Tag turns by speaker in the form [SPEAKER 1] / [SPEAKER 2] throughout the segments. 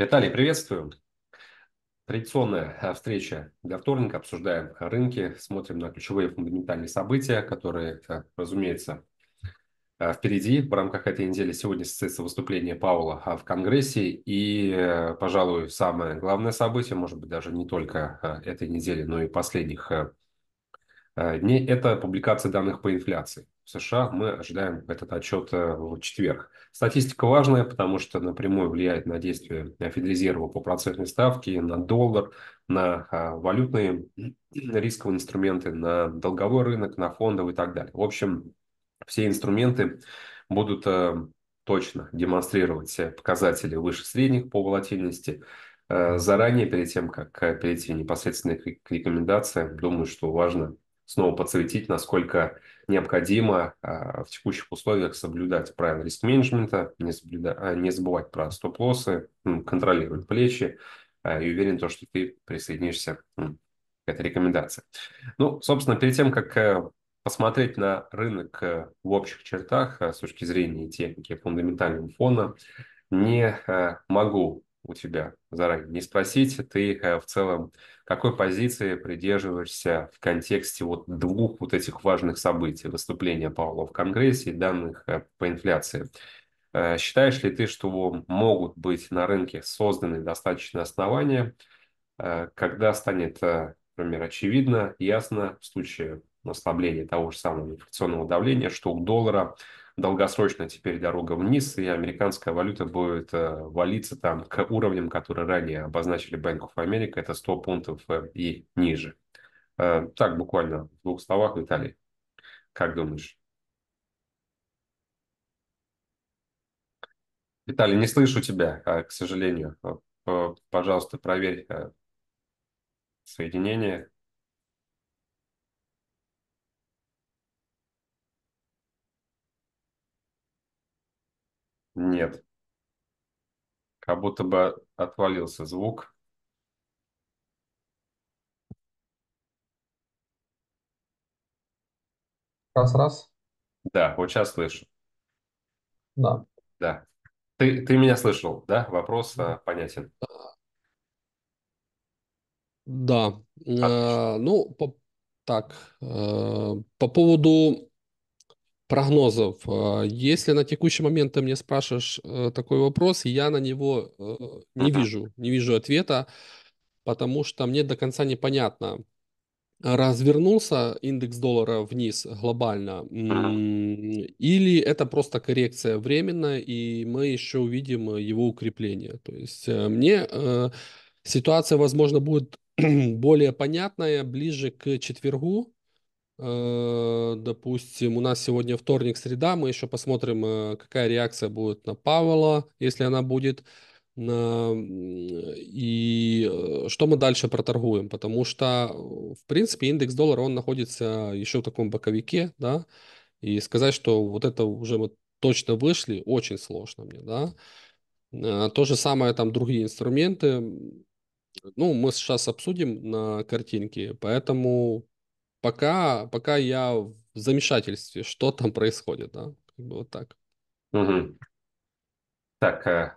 [SPEAKER 1] Виталий, приветствую. Традиционная э, встреча для вторника. Обсуждаем рынки, смотрим на ключевые фундаментальные события, которые, э, разумеется, э, впереди. В рамках этой недели сегодня состоится выступление Паула в Конгрессе. И, пожалуй, самое главное событие, может быть, даже не только этой недели, но и последних дней, а, это публикация данных по инфляции. В США мы ожидаем этот отчет э, в четверг. Статистика важная, потому что напрямую влияет на действия э, Федрезерва по процентной ставке, на доллар, на а, валютные рисковые инструменты, на долговой рынок, на фондовый и так далее. В общем, все инструменты будут э, точно демонстрировать показатели выше средних по волатильности, заранее, перед тем, как перейти непосредственно к рекомендациям, думаю, что важно снова подсветить, насколько необходимо а, в текущих условиях соблюдать правила риск-менеджмента, не, а, не забывать про стоп-лоссы, контролировать плечи. А, и уверен, то, что ты присоединишься к этой рекомендации. Ну, собственно, перед тем, как э, посмотреть на рынок э, в общих чертах э, с точки зрения техники фундаментального фона, не могу у тебя заранее. Не спросить, ты э, в целом какой позиции придерживаешься в контексте вот двух вот этих важных событий, выступления Павла в Конгрессе и данных э, по инфляции. Э, считаешь ли ты, что могут быть на рынке созданы достаточные основания, когда станет, например, очевидно, ясно в случае ослабления того же самого инфляционного давления, что у доллара – долгосрочно теперь дорога вниз, и американская валюта будет э, валиться там к уровням, которые ранее обозначили Bank of America, это 100 пунктов э, и ниже. Э, так, буквально в двух словах, Виталий, как думаешь? Виталий, не слышу тебя, а, к сожалению. Пожалуйста, проверь соединение. Нет. Как будто бы отвалился звук. Раз, раз. Да, вот сейчас слышу. Да. Да. Ты, ты меня слышал, да? Вопрос а, понятен. Да. Э, Отлично. ну, по, так,
[SPEAKER 2] э, по поводу прогнозов. Э, если на текущий момент ты мне спрашиваешь э, такой вопрос, я на него э, не вижу, не вижу ответа, потому что мне до конца непонятно. Развернулся индекс доллара вниз глобально, или это просто коррекция временная, и мы еще увидим его укрепление. То есть мне ситуация, возможно, будет более понятная ближе к четвергу, Э, допустим, у нас сегодня вторник, среда, мы еще посмотрим, э, какая реакция будет на Павла, если она будет, и э, что мы дальше проторгуем, потому что, в принципе, индекс доллара, он находится еще в таком боковике, да, и сказать, что вот это уже мы точно вышли, очень сложно мне, да. То же самое там другие инструменты, ну, мы сейчас обсудим на картинке, поэтому пока, пока я в замешательстве, что там происходит, да, как бы вот так.
[SPEAKER 1] Угу. Так, э.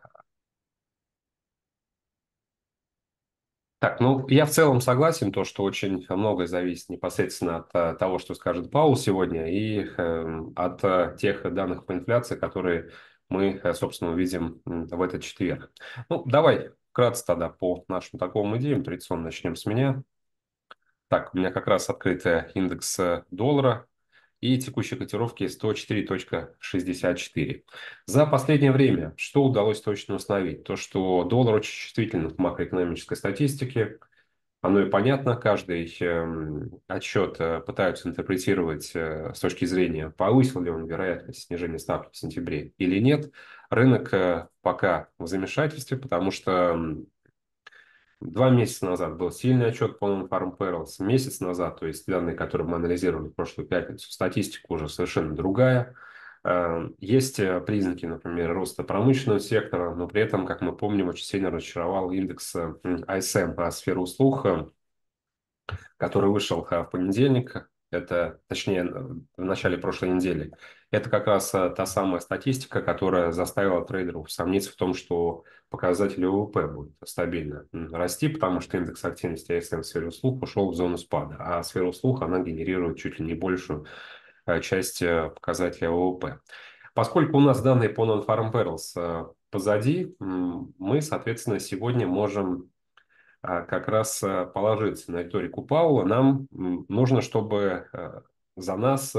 [SPEAKER 1] Так, ну, я в целом согласен, то, что очень многое зависит непосредственно от, э, того, что скажет Паул сегодня, и эм, э, от тех данных по инфляции, которые мы, э, собственно, увидим в этот четверг. Ну, давай вкратце тогда по нашим такому идеям. Традиционно начнем с меня. Так, у меня как раз открыты индекс э, доллара и текущие котировки 104.64. За последнее время что удалось точно установить? То, что доллар очень чувствителен к макроэкономической статистике, оно и понятно, каждый эм, отчет э, пытаются интерпретировать э, с точки зрения, повысил ли он вероятность снижения ставки в сентябре или нет. Рынок пока в замешательстве, потому что Два месяца назад был сильный отчет по Non-Farm Perils, месяц назад, то есть данные, которые мы анализировали в прошлую пятницу, статистика уже совершенно другая. Эм, есть э, признаки, например, роста промышленного сектора, но при этом, как мы помним, очень сильно разочаровал индекс ISM э, по сфере услуг, э, который вышел в понедельник, это, точнее, в начале прошлой недели. Это как раз э, та самая статистика, которая заставила трейдеров сомниться в том, что показатель ВВП будет стабильно расти, потому что индекс активности ASM в сфере услуг ушел в зону спада, а сфера услуг она генерирует чуть ли не большую э, часть э, показателя ВВП. Поскольку у нас данные по Non-Farm Barrels позади, мы, соответственно, сегодня можем как раз положиться на риторику Паула. Нам нужно, чтобы за нас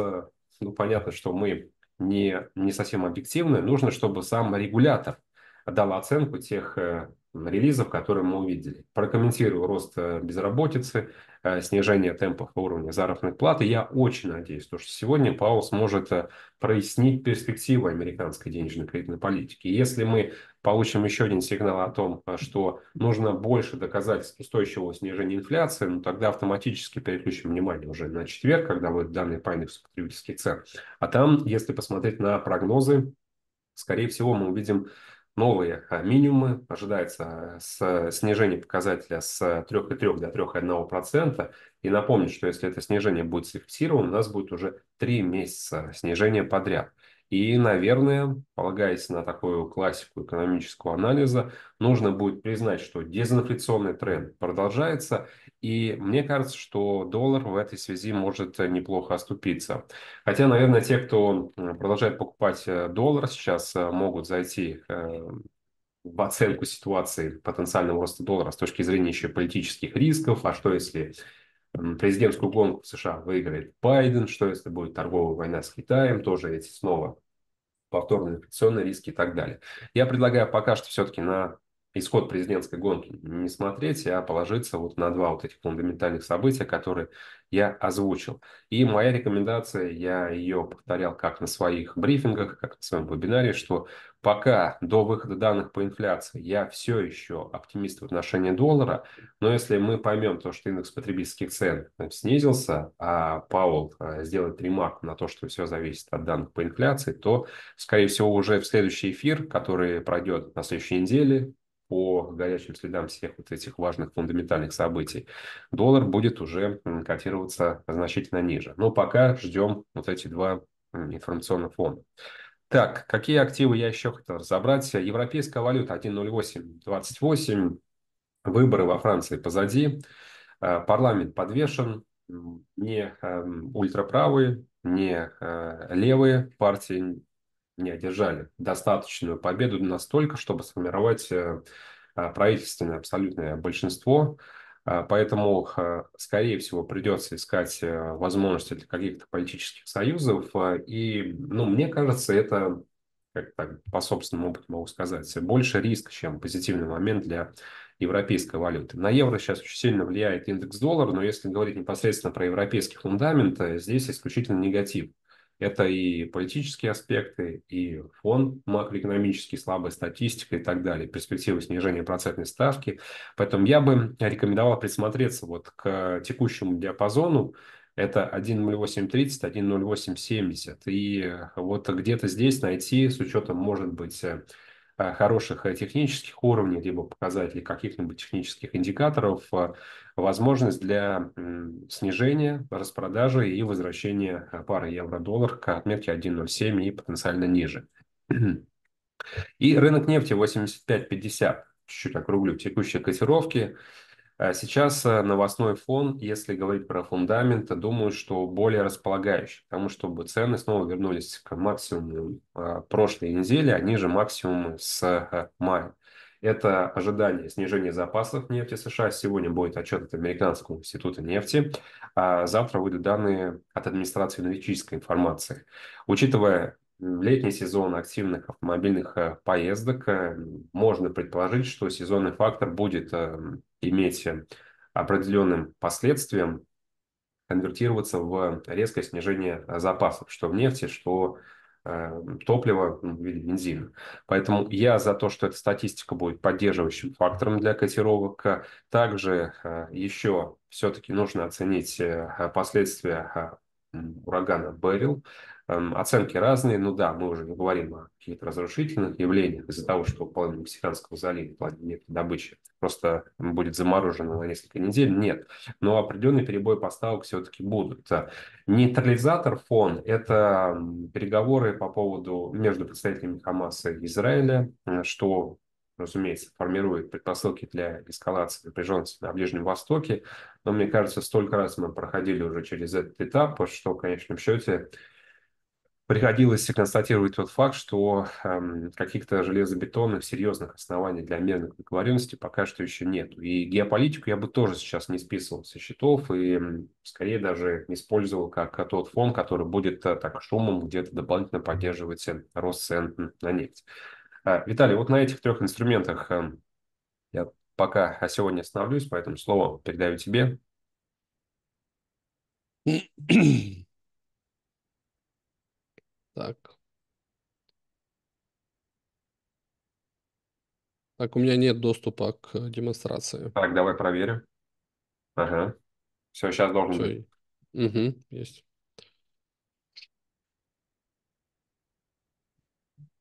[SPEAKER 1] ну, понятно, что мы не, не совсем объективны, нужно, чтобы сам регулятор дал оценку тех э, релизов, которые мы увидели. Прокомментирую рост э, безработицы, Э, снижения темпов уровня заработной платы. Я очень надеюсь, что сегодня Паул сможет э, прояснить перспективы американской денежно-кредитной политики. если мы получим еще один сигнал о том, э, что нужно больше доказательств устойчивого снижения инфляции, ну, тогда автоматически переключим внимание уже на четверг, когда будут данные по индексу потребительских цен. А там, если посмотреть на прогнозы, скорее всего, мы увидим новые э, минимумы, ожидается э, э, снижение показателя с 3,3 до 3,1%. И напомню, что если это снижение будет зафиксировано, у нас будет уже 3 месяца снижения подряд. И, наверное, полагаясь на такую классику экономического анализа, нужно будет признать, что дезинфляционный тренд продолжается – и мне кажется, что доллар в этой связи может э, неплохо оступиться. Хотя, наверное, те, кто э, продолжает покупать э, доллар, сейчас могут зайти в оценку ситуации потенциального роста доллара с точки зрения еще политических рисков, а что если президентскую гонку в США выиграет Байден, что если будет торговая война с Китаем, тоже эти снова повторные инфекционные риски и так далее. Я предлагаю пока что все-таки на исход президентской гонки не смотреть, а положиться вот на два вот этих фундаментальных события, которые я озвучил. И моя рекомендация, я ее повторял как на своих брифингах, как на своем вебинаре, что пока до выхода данных по инфляции я все еще оптимист в отношении доллара, но если мы поймем то, что индекс потребительских цен э, снизился, а Паул э, сделает ремарку на то, что все зависит от данных по инфляции, то, скорее всего, уже в следующий эфир, который пройдет на следующей неделе, по горячим следам всех вот этих важных фундаментальных событий, доллар будет уже котироваться значительно ниже. Но пока ждем вот эти два информационных фонда. Так, какие активы я еще хотел разобрать? Европейская валюта 1.0828, выборы во Франции позади, э, парламент подвешен, не эм, ультраправые, не э, левые партии не одержали достаточную победу настолько, чтобы сформировать э, а, правительственное абсолютное большинство. А, поэтому, э, скорее всего, придется искать э, возможности для каких-то политических союзов. И, ну, мне кажется, это, как так, по собственному опыту могу сказать, больше риск, чем позитивный момент для европейской валюты. На евро сейчас очень сильно влияет индекс доллара, но если говорить непосредственно про европейский фундамент, здесь исключительно негатив. Это и политические аспекты, и фон макроэкономический, слабая статистика и так далее, перспективы снижения процентной ставки. Поэтому я бы рекомендовал присмотреться вот к текущему диапазону, это 1.0830, 1.0870. И вот где-то здесь найти с учетом, может быть, Э, хороших э, технических уровней, либо показателей каких-нибудь технических индикаторов, э, возможность для снижения распродажи и возвращения пары евро-доллар к отметке 1.07 и потенциально ниже. И рынок нефти 85.50, чуть-чуть округлю, текущие котировки – а сейчас э, новостной фон, если говорить про фундамент, то думаю, что более располагающий, потому что цены снова вернулись к максимуму а, прошлой недели, они а же максимумы с э, мая. Это ожидание снижения запасов нефти США. Сегодня будет отчет от Американского института нефти. А завтра выйдут данные от администрации новичической информации. Учитывая летний сезон активных автомобильных э, поездок, можно предположить, что сезонный фактор будет эм, иметь определенным последствиям конвертироваться в резкое снижение запасов, что в нефти, что э, топлива в виде бензина. Поэтому я за то, что эта статистика будет поддерживающим фактором для котировок. Также э, еще все-таки нужно оценить э, последствия урагана Берил, Эм, оценки разные, ну да, мы уже говорим о каких-то разрушительных явлениях из-за того, что половина Мексиканского залива, половина нефтедобычи просто будет заморожена на несколько недель, нет. Но определенный перебой поставок все-таки будут. Э, нейтрализатор фон – это переговоры по поводу между представителями Хамаса и Израиля, э, что разумеется, формирует предпосылки для эскалации напряженности на Ближнем Востоке. Но мне кажется, столько раз мы проходили уже через этот этап, что в конечном счете Приходилось констатировать тот факт, что эм, каких-то железобетонных серьезных оснований для мирных договоренностей пока что еще нет. И геополитику я бы тоже сейчас не списывал со счетов и скорее даже использовал как э, тот фон, который будет э, так шумом где-то дополнительно поддерживать рост цен на нефть. А, Виталий, вот на этих трех инструментах эм, я пока а, сегодня остановлюсь, поэтому слово передаю тебе. Так.
[SPEAKER 2] Так, у меня нет доступа к э, демонстрации.
[SPEAKER 1] Так, давай проверим. Ага. Все, сейчас должен Всё. быть.
[SPEAKER 2] Угу, есть.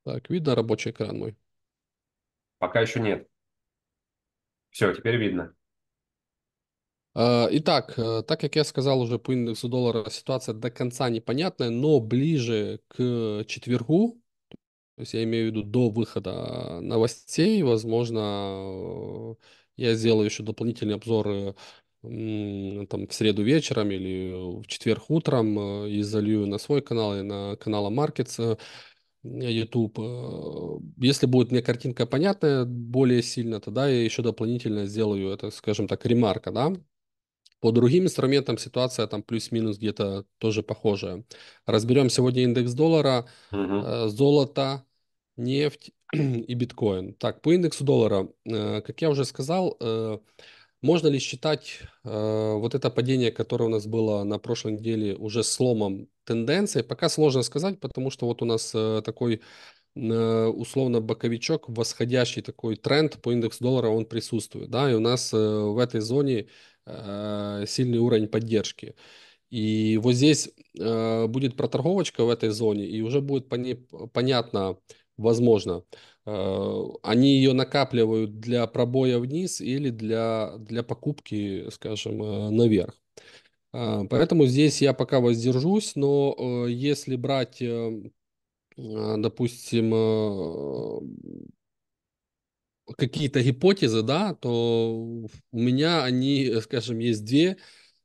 [SPEAKER 2] Так, видно рабочий экран
[SPEAKER 1] мой? Пока еще нет. Все, теперь видно.
[SPEAKER 2] А, итак, э, так, как я сказал уже по индексу доллара, ситуация до конца непонятная, но ближе к четвергу, то есть я имею в виду до выхода новостей, возможно, я сделаю еще дополнительные обзоры там, в среду вечером или в четверг утром э, и залью на свой канал и на канал Markets. Э, YouTube. Если будет мне картинка понятная более сильно, тогда я еще дополнительно сделаю это, скажем так, ремарка, да, по другим инструментам ситуация там плюс-минус где-то тоже похожая. Разберем сегодня индекс доллара, угу. золото, нефть и биткоин. Так, по индексу доллара, э, как я уже сказал, э, можно ли считать вот это падение, которое у нас было на прошлой неделе, уже сломом тенденции? Пока сложно сказать, потому что вот у нас такой условно боковичок, восходящий такой тренд по индексу доллара, он присутствует. Да, и у нас в этой зоне Э, сильный уровень поддержки. И вот здесь э, будет проторговочка в этой зоне, и уже будет пони понятно, возможно, э, они ее накапливают для пробоя вниз или для, для покупки, скажем, наверх. Поэтому здесь я пока воздержусь, но если брать, допустим, какие-то гипотезы, да, то у меня они, э, скажем, есть две.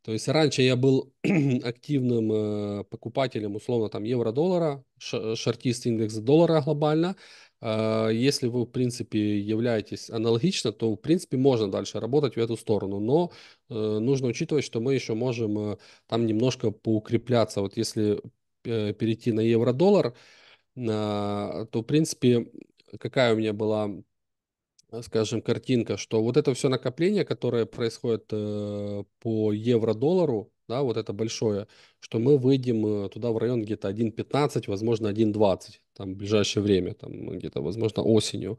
[SPEAKER 2] То есть раньше я был активным э, покупателем, условно, там евро-доллара, шортист индекса доллара глобально. А, если вы, в принципе, являетесь аналогично, то, в принципе, можно дальше работать в эту сторону. Но э, нужно учитывать, что мы еще можем там немножко поукрепляться. Вот если перейти на евро-доллар, то, в принципе, какая у меня была скажем, картинка, что вот это все накопление, которое происходит э, по евро-доллару, да, вот это большое, что мы выйдем э, туда в район где-то 1.15, возможно, 1.20, там, в ближайшее время, там, ну, где-то, возможно, осенью.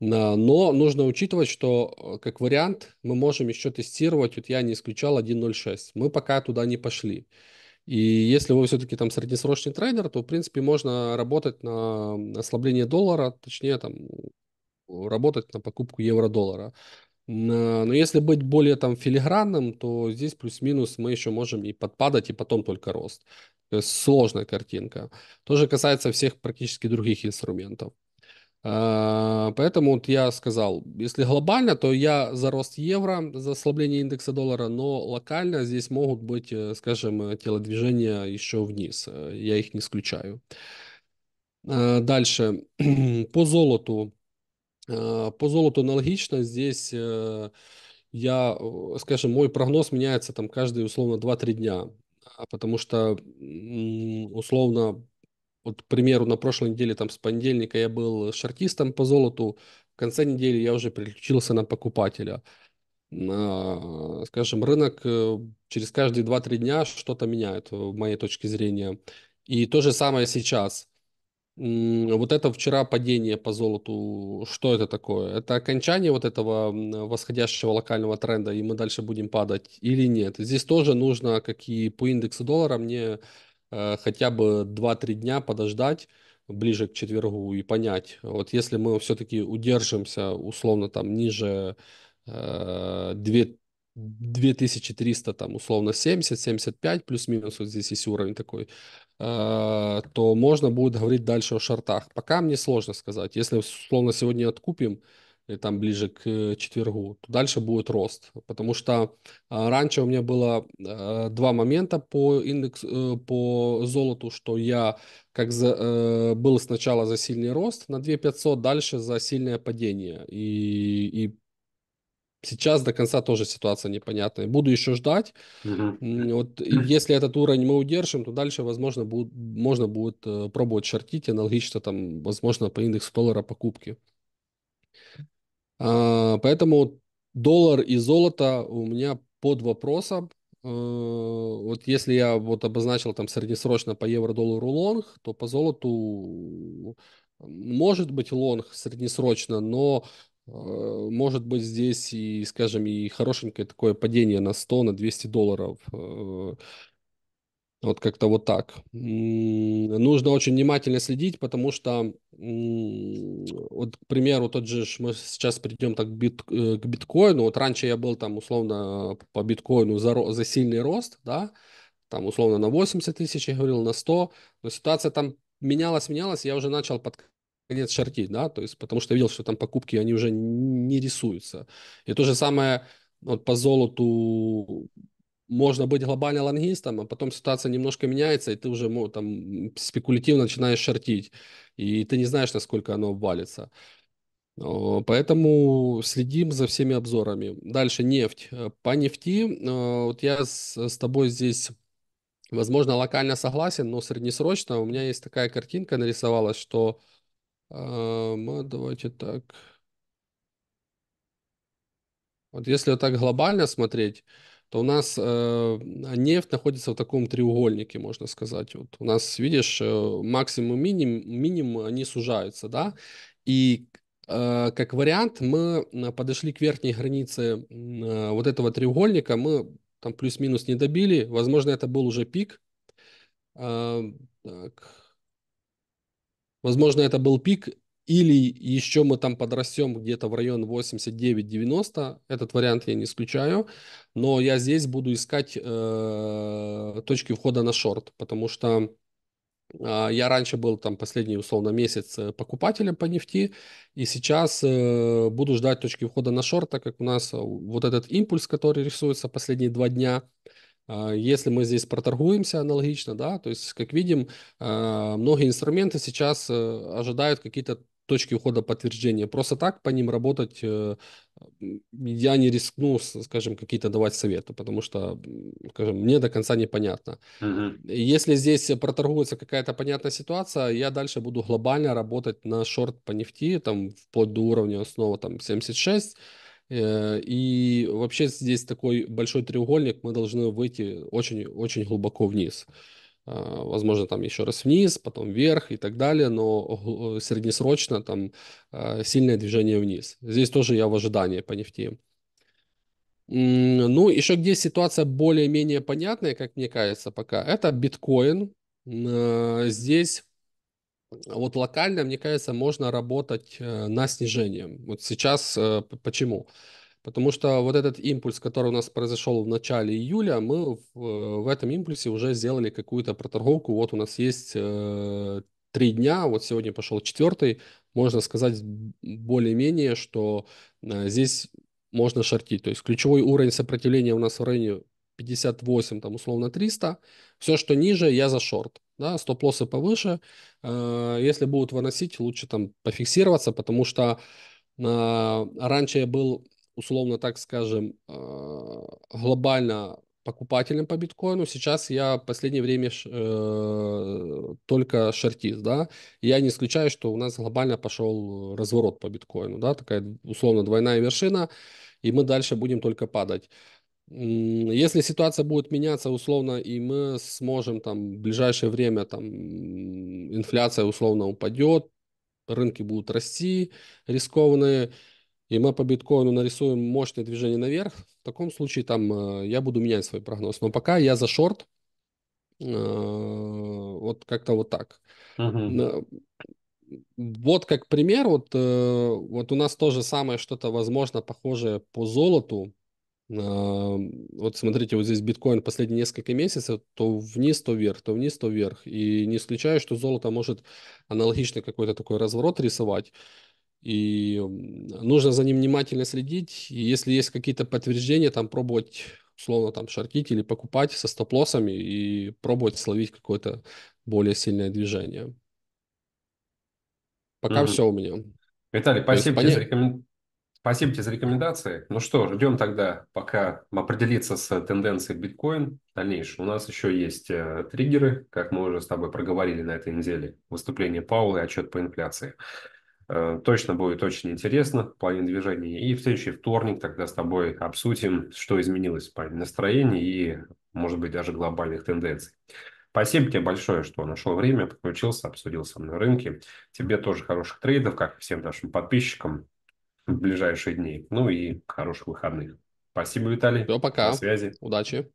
[SPEAKER 2] Но нужно учитывать, что э, как вариант мы можем еще тестировать, вот я не исключал 1.06. Мы пока туда не пошли. И если вы все-таки там среднесрочный трейдер, то, в принципе, можно работать на ослабление доллара, точнее, там, работать на покупку евро-доллара. Э, но если быть более там филигранным, то здесь плюс-минус мы еще можем и подпадать, и потом только рост. То есть сложная картинка. Тоже касается всех практически других инструментов. Э, поэтому вот я сказал, если глобально, то я за рост евро, за ослабление индекса доллара, но локально здесь могут быть, э, скажем, телодвижения еще вниз. Я их не исключаю. Дальше. По золоту Э, по золоту аналогично. Здесь э, я, э, скажем, мой прогноз меняется там каждые условно 2-3 дня, а потому что условно, вот, к примеру, на прошлой неделе там с понедельника я был шортистом по золоту, в конце недели я уже переключился на покупателя. Скажем, рынок через каждые 2-3 дня что-то меняет, в моей точке зрения. И то же самое сейчас – вот это вчера падение по золоту, что это такое? Это окончание вот этого восходящего локального тренда, и мы дальше будем падать или нет? Здесь тоже нужно, как и по индексу доллара, мне э, хотя бы 2-3 дня подождать ближе к четвергу и понять, вот если мы все-таки удержимся условно там ниже э, 2 2300, там, условно, 70, 75, плюс-минус, вот здесь есть уровень такой, э, то можно будет говорить дальше о шартах. Пока мне сложно сказать. Если, условно, сегодня откупим, и э, там ближе к э, четвергу, то дальше будет рост. Потому что э, раньше у меня было э, два момента по индексу, э, по золоту, что я как за, э, был сначала за сильный рост на 2500, дальше за сильное падение. И, и сейчас до конца тоже ситуация непонятная. Буду еще ждать. Угу. Вот если этот уровень мы удержим, то дальше, возможно, будет, можно будет э, пробовать шортить аналогично там, возможно, по индексу доллара покупки. А, поэтому доллар и золото у меня под вопросом. Э, вот если я вот обозначил там среднесрочно по евро-доллару лонг, то по золоту может быть лонг среднесрочно, но Э, может быть здесь и, скажем, и хорошенькое такое падение на 100, на 200 долларов. Э, вот как-то вот так. Нужно очень внимательно следить, потому что, вот, к примеру, тот же, мы сейчас придем так э, к, биткоину. Вот раньше я был там, условно, по биткоину за, за сильный рост, да, там, условно, на 80 тысяч я говорил, на 100, но ситуация там менялась, менялась, я уже начал под конец шарки, да, то есть потому что я видел, что там покупки, они уже не рисуются. И то же самое вот по золоту можно быть глобально лонгистом, а потом ситуация немножко меняется, и ты уже там спекулятивно начинаешь шортить, и ты не знаешь, насколько оно обвалится. Поэтому следим за всеми обзорами. Дальше нефть. Э, по нефти, э, вот я с, с тобой здесь, возможно, локально согласен, но среднесрочно у меня есть такая картинка нарисовалась, что а, мы, Давайте так. Вот если вот так глобально смотреть, то у нас э, нефть находится в таком треугольнике, можно сказать. Вот у нас, видишь, э, максимум и минимум, минимум, они сужаются, да? И э, как вариант мы э, подошли к верхней границе э, вот этого треугольника, мы там плюс-минус не добили, возможно, это был уже пик. Э, так, Возможно, это был пик, или еще мы там подрастем где-то в район 89-90, этот вариант я не исключаю, но я здесь буду искать э, точки входа на шорт, потому что э, я раньше был там последний условно месяц э, покупателем по нефти, и сейчас э, буду ждать точки входа на шорт, так как у нас э, вот этот импульс, который рисуется последние два дня, э, а, если мы здесь проторгуемся аналогично, да, то есть, как видим, а, многие инструменты сейчас э, ожидают какие-то точки ухода подтверждения. Просто так по ним работать э, я не рискну, скажем, какие-то давать советы, потому что, скажем, мне до конца непонятно. uh Если здесь проторгуется какая-то понятная ситуация, я дальше буду глобально работать на шорт по нефти, там, вплоть до уровня снова там 76, Э, и вообще здесь такой большой треугольник, мы должны выйти очень-очень глубоко вниз. А, возможно, там еще раз вниз, потом вверх и так далее, но среднесрочно там а, сильное движение вниз. Здесь тоже я в ожидании по нефти. Ну, еще где ситуация более-менее понятная, как мне кажется пока, это биткоин. А, здесь а вот локально, мне кажется, можно работать э, на снижение. Вот сейчас э, почему? Потому что вот этот импульс, который у нас произошел в начале июля, мы в, в этом импульсе уже сделали какую-то проторговку. Вот у нас есть э, три дня, вот сегодня пошел четвертый. Можно сказать более-менее, что э, здесь можно шортить. То есть ключевой уровень сопротивления у нас в районе 58, там, условно, 300. Все, что ниже, я за шорт. Да, стоп-лоссы повыше. Э, если будут выносить, лучше там пофиксироваться, потому что э, раньше я был, условно, так скажем, э, глобально покупателем по биткоину. Сейчас я в последнее время только шортист, да. Я не исключаю, что у нас глобально пошел разворот по биткоину, да, такая условно двойная вершина, и мы дальше будем только падать. Если ситуация будет меняться условно, и мы сможем там в ближайшее время там инфляция условно упадет, рынки будут расти рискованные, и мы по биткоину нарисуем мощное движение наверх, в таком случае там а, я буду менять свой прогноз. Но пока я за шорт, а, вот как-то вот так. Вот как пример, вот, э, вот у нас тоже самое что-то, возможно, похожее по золоту а, вот смотрите, вот здесь биткоин последние несколько месяцев то вниз, то вверх, то вниз, то вверх. И не исключаю, что золото может аналогично какой-то такой разворот рисовать. И нужно за ним внимательно следить. И если есть какие-то подтверждения, там пробовать условно там шортить или покупать со стоп-лоссами и пробовать словить какое-то более сильное движение. Пока mm-hmm. все у меня. Виталий, спасибо тебе поня... за
[SPEAKER 1] рекомен... Спасибо тебе за рекомендации. Ну что, ждем тогда, пока определиться с тенденцией биткоин дальнейшем. У нас еще есть э, триггеры, как мы уже с тобой проговорили на этой неделе. Выступление и отчет по инфляции. Э, точно будет очень интересно в плане движения. И в следующий вторник тогда с тобой обсудим, что изменилось в плане настроения и, может быть, даже глобальных тенденций. Спасибо тебе большое, что нашел время, подключился, обсудил со мной рынки. Тебе тоже хороших трейдов, как и всем нашим подписчикам в ближайшие дни. Ну и хороших выходных. Спасибо, Виталий. Все,
[SPEAKER 2] пока. До связи. Удачи.